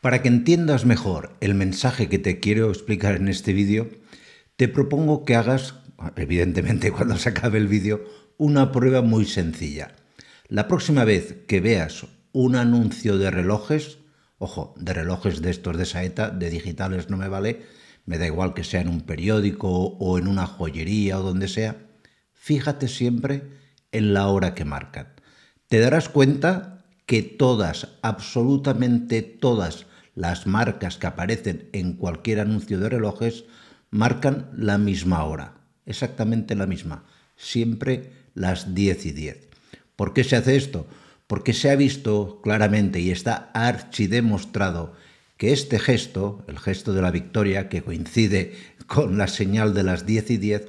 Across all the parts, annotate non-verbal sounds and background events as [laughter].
Para que entiendas mejor el mensaje que te quiero explicar en este vídeo, te propongo que hagas, evidentemente [laughs] cuando se acabe el vídeo, una prueba muy sencilla. La próxima vez que veas un anuncio de relojes, ojo, de relojes de estos de saeta, de digitales no me vale, me da igual que sea en un periódico o en una joyería o donde sea, fíjate siempre en la hora que marcan. Te darás cuenta que todas, absolutamente todas, las marcas que aparecen en cualquier anuncio de relojes marcan la misma hora, exactamente la misma, siempre las 10 y 10. ¿Por qué se hace esto? Porque se ha visto claramente y está archidemostrado que este gesto, el gesto de la victoria que coincide con la señal de las 10 y 10,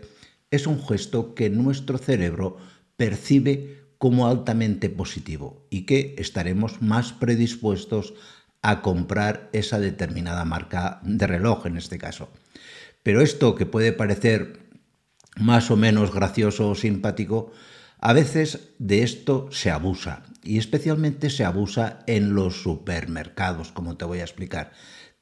es un gesto que nuestro cerebro percibe como altamente positivo y que estaremos más predispuestos a comprar esa determinada marca de reloj en este caso. Pero esto que puede parecer más o menos gracioso o simpático, a veces de esto se abusa y especialmente se abusa en los supermercados, como te voy a explicar.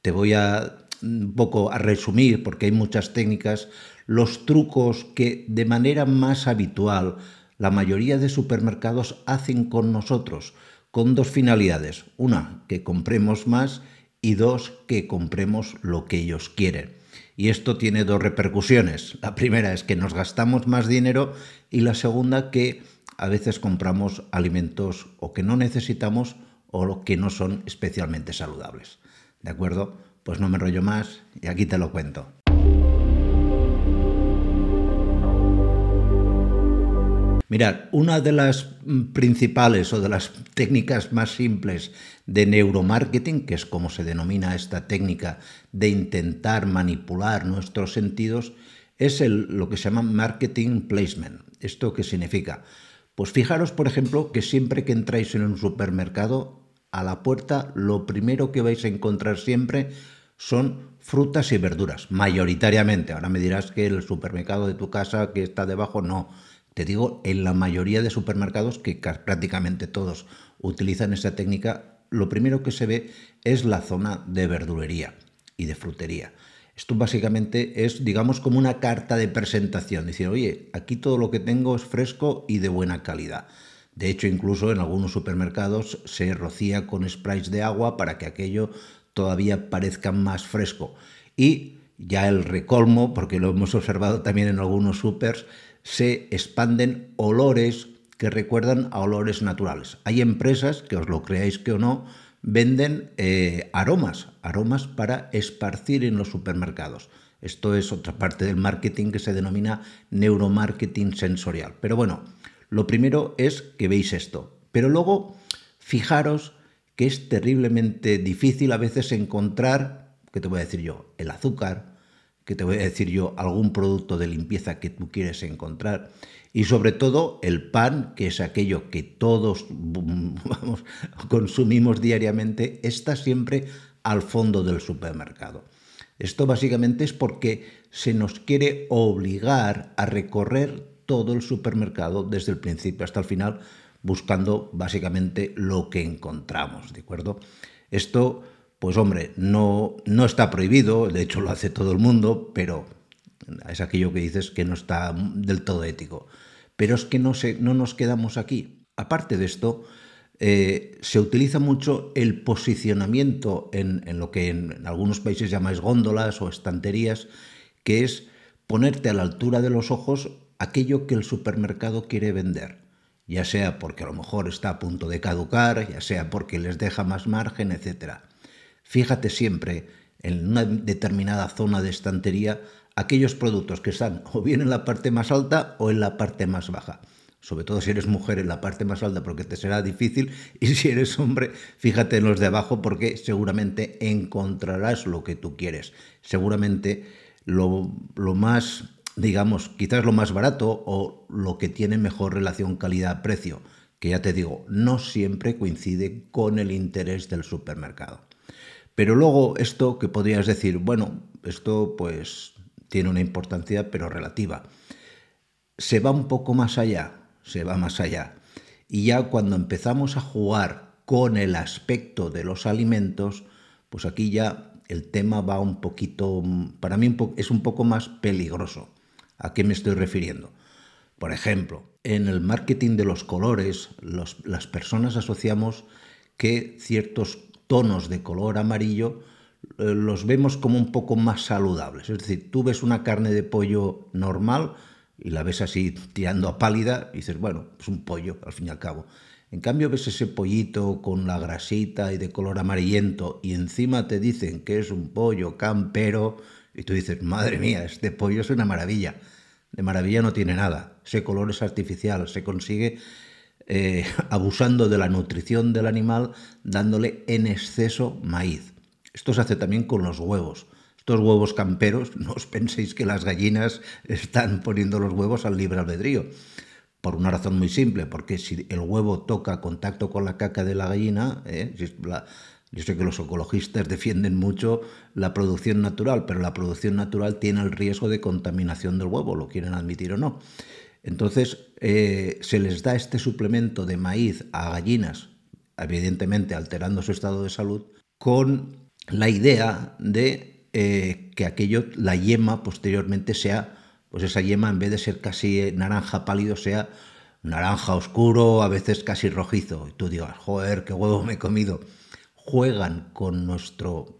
Te voy a un mm, poco a resumir porque hay muchas técnicas, los trucos que de manera más habitual la mayoría de supermercados hacen con nosotros con dos finalidades. Una, que compremos más y dos, que compremos lo que ellos quieren. Y esto tiene dos repercusiones. La primera es que nos gastamos más dinero y la segunda que a veces compramos alimentos o que no necesitamos o que no son especialmente saludables. ¿De acuerdo? Pues no me enrollo más y aquí te lo cuento. Mirad, una de las mm, principales o de las técnicas más simples de neuromarketing, que es como se denomina esta técnica de intentar manipular nuestros sentidos, es lo que se llama marketing placement. ¿Esto qué significa? Pues fijaros, por ejemplo, que siempre que entráis en un supermercado, a la puerta lo primero que vais a encontrar siempre son frutas y verduras, mayoritariamente. Ahora me dirás que el supermercado de tu casa que está debajo no te digo, en la mayoría de supermercados, que prácticamente todos utilizan esta técnica, lo primero que se ve es la zona de verdulería y de frutería. Esto básicamente es, digamos, como una carta de presentación. Decir, oye, aquí todo lo que tengo es fresco y de buena calidad. De hecho, incluso en algunos supermercados se rocía con sprays de agua para que aquello todavía parezca más fresco. Y ya el recolmo, porque lo hemos observado también en algunos supers, se expanden olores que recuerdan a olores naturales. Hay empresas, que os lo creáis que o no, venden eh, aromas, aromas para esparcir en los supermercados. Esto es otra parte del marketing que se denomina neuromarketing sensorial. Pero bueno, lo primero es que veis esto. Pero luego, fijaros que es terriblemente difícil a veces encontrar, ¿qué te voy a decir yo? El azúcar, que te voy a decir yo, algún producto de limpieza que tú quieres encontrar. Y sobre todo el pan, que es aquello que todos vamos, [laughs] consumimos diariamente, está siempre al fondo del supermercado. Esto básicamente es porque se nos quiere obligar a recorrer todo el supermercado desde el principio hasta el final, buscando básicamente lo que encontramos, ¿de acuerdo? Esto pues hombre, no, no está prohibido, de hecho lo hace todo el mundo, pero es aquello que dices que no está del todo ético. Pero es que no, no nos quedamos aquí. Aparte de esto, eh, se utiliza mucho el posicionamiento en, lo que en, algunos países llamáis góndolas o estanterías, que es ponerte a la altura de los ojos aquello que el supermercado quiere vender, ya sea porque a lo mejor está a punto de caducar, ya sea porque les deja más margen, etcétera. Fíjate siempre en una determinada zona de estantería aquellos productos que están o bien en la parte más alta o en la parte más baja. Sobre todo si eres mujer en la parte más alta porque te será difícil y si eres hombre fíjate en los de abajo porque seguramente encontrarás lo que tú quieres. Seguramente lo, lo más, digamos, quizás lo más barato o lo que tiene mejor relación calidad-precio, que ya te digo, no siempre coincide con el interés del supermercado. Pero luego esto que podrías decir, bueno, esto pues tiene una importancia pero relativa. Se va un poco más allá, se va más allá. Y ya cuando empezamos a jugar con el aspecto de los alimentos, pues aquí ya el tema va un poquito, para mí es un poco más peligroso. ¿A qué me estoy refiriendo? Por ejemplo, en el marketing de los colores, las personas asociamos que ciertos tonos de color amarillo eh, los vemos como un poco más saludables. Es decir, tú ves una carne de pollo normal y la ves así tirando a pálida y dices, bueno, es un pollo al fin y al cabo. En cambio ves ese pollito con la grasita y de color amarillento y encima te dicen que es un pollo campero y tú dices, madre mía, este pollo es una maravilla. De maravilla no tiene nada. Ese color es artificial, se consigue eh, [laughs] abusando de la nutrición del animal, dándole en exceso maíz. Esto se hace también con los huevos. Estos huevos camperos, [laughs] no os penséis que las gallinas están poniendo los huevos al libre albedrío. Por una razón muy simple, porque si el huevo toca contacto con la caca de la gallina, eh, yo sé que los ecologistas defienden mucho la producción natural, pero la producción natural tiene el riesgo de contaminación del huevo, lo quieren admitir o no. Entonces eh, se les da este suplemento de maíz a gallinas, evidentemente alterando su estado de salud, con la idea de eh, que aquello, la yema posteriormente sea, pues esa yema en vez de ser casi eh, naranja pálido sea naranja oscuro, a veces casi rojizo. Y tú digas, joder, qué huevo me he comido. Juegan con nuestros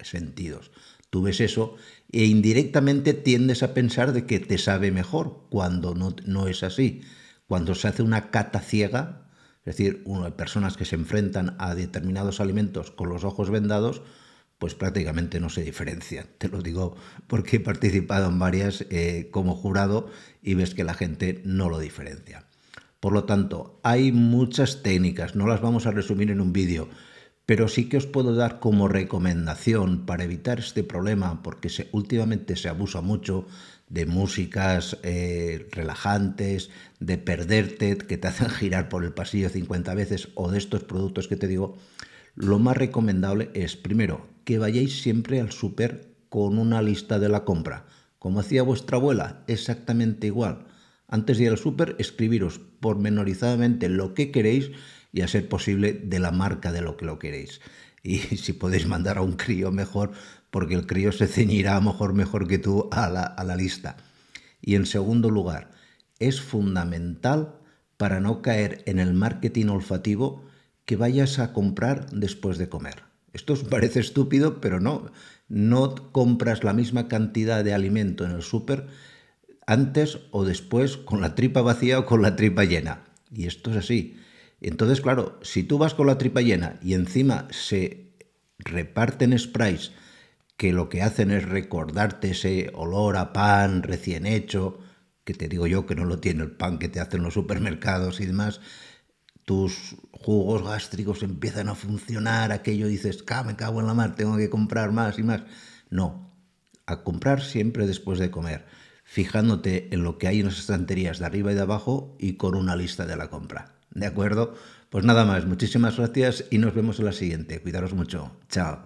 sentidos. Tú ves eso e indirectamente tiendes a pensar de que te sabe mejor cuando no, es así. Cuando se hace una cata ciega, es decir, una, personas que se enfrentan a determinados alimentos con los ojos vendados, pues prácticamente no se diferencia. Te lo digo porque he participado en varias eh, como jurado y ves que la gente no lo diferencia. Por lo tanto, hay muchas técnicas, no las vamos a resumir en un vídeo. Pero sí que os puedo dar como recomendación para evitar este problema, porque últimamente se abusa mucho de músicas eh, relajantes, de perderte, que te [laughs] hacen girar por el pasillo 50 veces, o de estos productos que te digo, lo más recomendable es, primero, que vayáis siempre al súper con una lista de la compra. Como hacía vuestra abuela, exactamente igual. Antes de ir al súper, escribiros pormenorizadamente lo que queréis y a ser posible de la marca de lo que lo queréis. Y [laughs] si podéis mandar a un crío mejor, porque el crío se ceñirá mejor mejor que tú a la, a la lista. Y en segundo lugar, es fundamental para no caer en el marketing olfativo que vayas a comprar después de comer. Esto os parece estúpido, pero no. No compras la misma cantidad de alimento en el súper antes o después con la tripa vacía o con la tripa llena. Y esto es así. Entonces, claro, si tú vas con la tripa llena y encima se reparten sprays que lo que hacen es recordarte ese olor a pan recién hecho, que te digo yo que no lo tiene el pan que te hacen los supermercados y demás, tus jugos gástricos empiezan a funcionar, aquello dices, me cago en la mar, tengo que comprar más y más. No, a comprar siempre después de comer, fijándote en lo que hay en las estanterías de arriba y de abajo y con una lista de la compra. ¿De acuerdo? Pues nada más, muchísimas gracias y nos vemos en la siguiente. Cuidaros mucho. Chao.